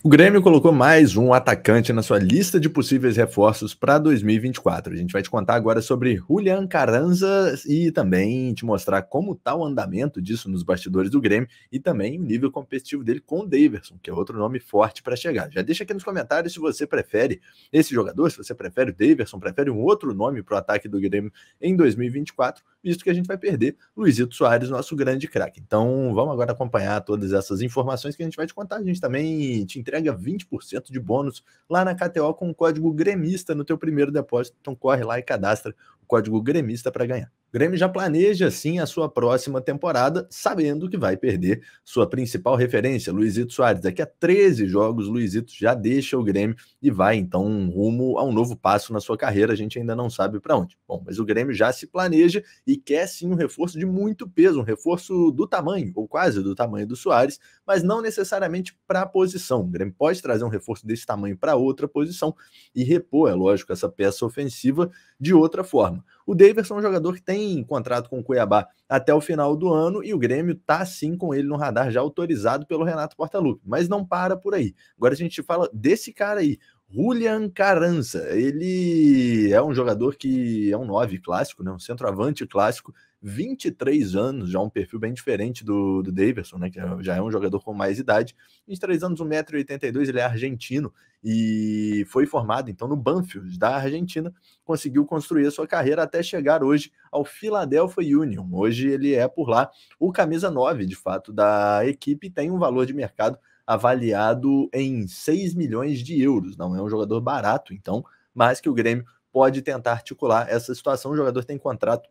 O Grêmio colocou mais um atacante na sua lista de possíveis reforços para 2024. A gente vai te contar agora sobre Julian Carranza e também te mostrar como está o andamento disso nos bastidores do Grêmio e também o nível competitivo dele com o Daverson, que é outro nome forte para chegar. Já deixa aqui nos comentários se você prefere esse jogador, se você prefere o Daverson, prefere um outro nome para o ataque do Grêmio em 2024 visto que a gente vai perder Luizito Soares, nosso grande craque. Então vamos agora acompanhar todas essas informações que a gente vai te contar. A gente também te entrega 20% de bônus lá na KTO com o código gremista no teu primeiro depósito. Então corre lá e cadastra o código gremista para ganhar. O Grêmio já planeja sim a sua próxima temporada, sabendo que vai perder sua principal referência, Luizito Soares. Daqui a 13 jogos, Luizito já deixa o Grêmio e vai então rumo a um novo passo na sua carreira. A gente ainda não sabe para onde. Bom, mas o Grêmio já se planeja e quer sim um reforço de muito peso, um reforço do tamanho, ou quase do tamanho do Soares, mas não necessariamente para a posição. O Grêmio pode trazer um reforço desse tamanho para outra posição e repor, é lógico, essa peça ofensiva de outra forma. O Daverson é um jogador que tem contrato com o Cuiabá até o final do ano e o Grêmio tá sim com ele no radar, já autorizado pelo Renato Portaluppi. Mas não para por aí. Agora a gente fala desse cara aí, Julian Caranza. Ele é um jogador que é um 9 clássico, né? um centroavante clássico, 23 anos, já um perfil bem diferente do, do Davidson, né? Que é, já é um jogador com mais idade. 23 anos, 1,82m, ele é argentino e foi formado então no Banfield da Argentina, conseguiu construir a sua carreira até chegar hoje ao Philadelphia Union. Hoje ele é por lá o camisa 9, de fato, da equipe, tem um valor de mercado avaliado em 6 milhões de euros. Não é um jogador barato, então, mas que o Grêmio pode tentar articular essa situação. O jogador tem contrato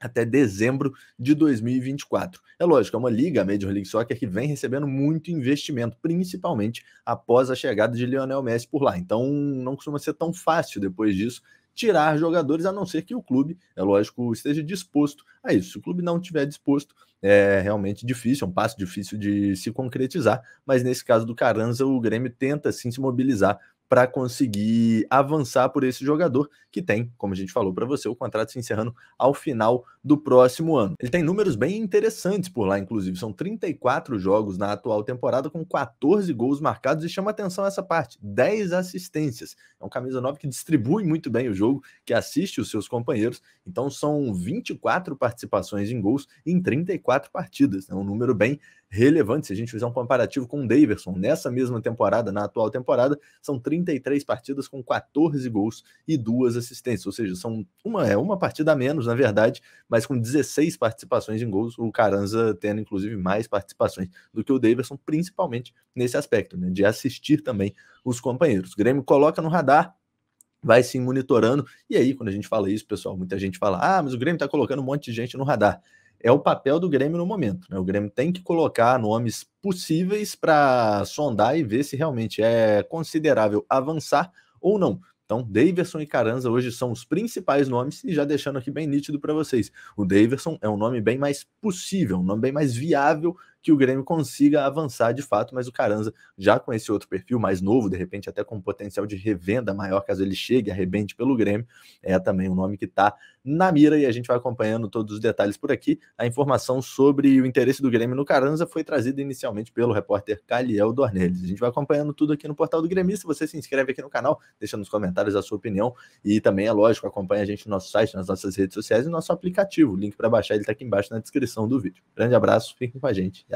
até dezembro de 2024. É lógico, é uma liga, a Major League Soccer, que vem recebendo muito investimento, principalmente após a chegada de Lionel Messi por lá. Então, não costuma ser tão fácil depois disso tirar jogadores, a não ser que o clube, é lógico, esteja disposto a isso. Se o clube não estiver disposto, é realmente difícil, é um passo difícil de se concretizar, mas nesse caso do Caranza, o Grêmio tenta sim se mobilizar para conseguir avançar por esse jogador que tem, como a gente falou para você, o contrato se encerrando ao final do próximo ano. Ele tem números bem interessantes por lá, inclusive, são 34 jogos na atual temporada com 14 gols marcados e chama atenção essa parte, 10 assistências. É um camisa 9 que distribui muito bem o jogo, que assiste os seus companheiros. Então são 24 participações em gols em 34 partidas, é um número bem relevante se a gente fizer um comparativo com o Daverson nessa mesma temporada, na atual temporada, são 30 33 partidas com 14 gols e duas assistências, ou seja, são uma é uma partida a menos, na verdade, mas com 16 participações em gols, o Caranza tendo inclusive mais participações do que o Davidson, principalmente nesse aspecto, né, de assistir também os companheiros. O Grêmio coloca no radar, vai se monitorando, e aí quando a gente fala isso, pessoal, muita gente fala: "Ah, mas o Grêmio está colocando um monte de gente no radar" é o papel do Grêmio no momento. Né? O Grêmio tem que colocar nomes possíveis para sondar e ver se realmente é considerável avançar ou não. Então, Davidson e Caranza hoje são os principais nomes, e já deixando aqui bem nítido para vocês. O Davidson é um nome bem mais possível, um nome bem mais viável que o Grêmio consiga avançar de fato, mas o Caranza já com esse outro perfil mais novo, de repente até com um potencial de revenda maior caso ele chegue, arrebente pelo Grêmio, é também um nome que está na mira e a gente vai acompanhando todos os detalhes por aqui. A informação sobre o interesse do Grêmio no Caranza foi trazida inicialmente pelo repórter Caliel Dornelles. A gente vai acompanhando tudo aqui no portal do Se Você se inscreve aqui no canal, deixa nos comentários a sua opinião e também, é lógico, acompanha a gente no nosso site, nas nossas redes sociais e no nosso aplicativo. O link para baixar ele está aqui embaixo na descrição do vídeo. Grande abraço, fiquem com a gente e